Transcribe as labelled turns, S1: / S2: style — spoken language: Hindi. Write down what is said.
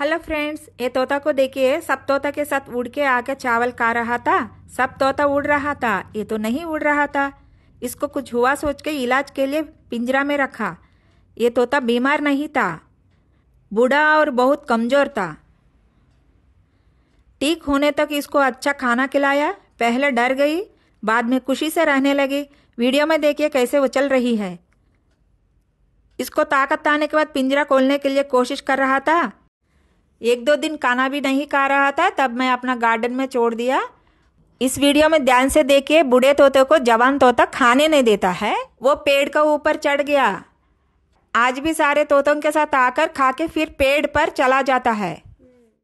S1: हेलो फ्रेंड्स ये तोता को देखिए सब तोता के साथ उड़ के आके चावल खा रहा था सब तोता उड़ रहा था ये तो नहीं उड़ रहा था इसको कुछ हुआ सोच के इलाज के लिए पिंजरा में रखा ये तोता बीमार नहीं था बूढ़ा और बहुत कमज़ोर था ठीक होने तक इसको अच्छा खाना खिलाया पहले डर गई बाद में खुशी से रहने लगी वीडियो में देखिए कैसे वो चल रही है इसको ताकत आने के बाद पिंजरा खोलने के लिए कोशिश कर रहा था एक दो दिन खाना भी नहीं खा रहा था तब मैं अपना गार्डन में छोड़ दिया इस वीडियो में ध्यान से देखिए बूढ़े तोते को जवान तोता खाने नहीं देता है वो पेड़ का ऊपर चढ़ गया आज भी सारे तोतों के साथ आकर खा के फिर पेड़ पर चला जाता है